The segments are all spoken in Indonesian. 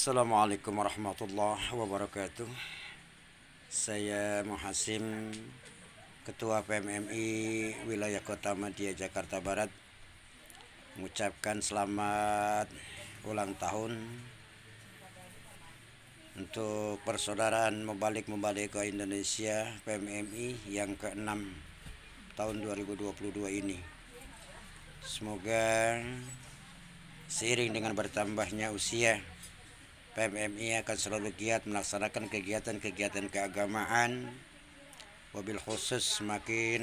Assalamualaikum warahmatullahi wabarakatuh Saya Muhasim Ketua PMMI Wilayah Kota Madia Jakarta Barat Mengucapkan selamat ulang tahun Untuk persaudaraan Membalik-Membalik ke Indonesia PMMI yang ke-6 tahun 2022 ini Semoga seiring dengan bertambahnya usia PMMI akan selalu giat melaksanakan kegiatan-kegiatan keagamaan Mobil khusus semakin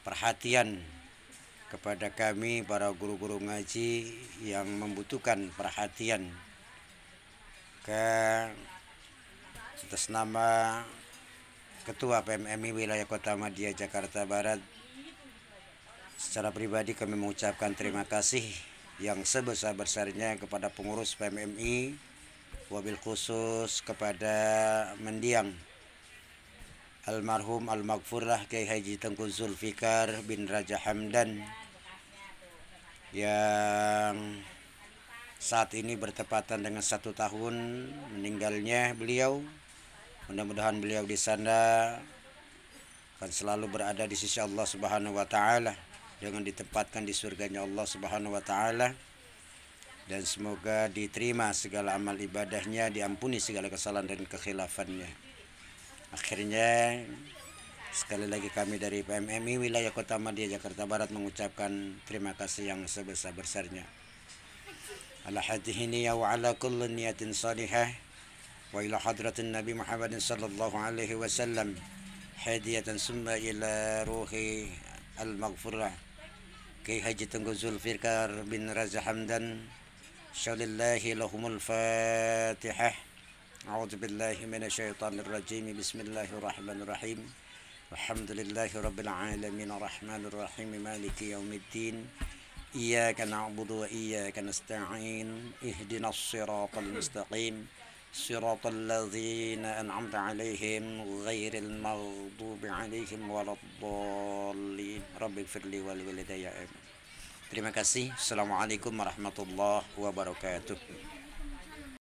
perhatian kepada kami para guru-guru ngaji yang membutuhkan perhatian ke atas nama Ketua PMMI Wilayah Kota Madia Jakarta Barat secara pribadi kami mengucapkan terima kasih yang sebesar-besarnya kepada pengurus PMMI wabil khusus kepada mendiang almarhum almagfurah Kyai Haji Tengku Zulfikar bin Raja Hamdan yang saat ini bertepatan dengan satu tahun meninggalnya beliau mudah-mudahan beliau di sana akan selalu berada di sisi Allah Subhanahu wa taala jangan ditempatkan di surganya Allah Subhanahu wa taala dan semoga diterima segala amal ibadahnya, diampuni segala kesalahan dan kekhilafannya. Akhirnya sekali lagi kami dari PMMI wilayah Kota Madia Jakarta Barat mengucapkan terima kasih yang sebesar-besarnya. Ala hadhihi niyya wa ala kulli niyatin salihah wa ila hadratin Nabi Muhammad sallallahu alaihi wasallam hadiyatan summa ila ruhi al-maghfurah كي هجي تنقزول فيركار بن رز حمدا شال الله لهم الفاتحة أعوذ بالله من الشيطان الرجيم بسم الله الرحمن الرحيم الحمد لله رب العالمين الرحمن الرحيم مالك يوم الدين إياك نعبد وإياك نستعين اهدنا الصراط المستقيم صراط الذين أنعمت عليهم غير المغضوب عليهم ولا الضالين رب اغفر لي ولوالدي آمين Terima kasih. Assalamualaikum warahmatullahi wabarakatuh.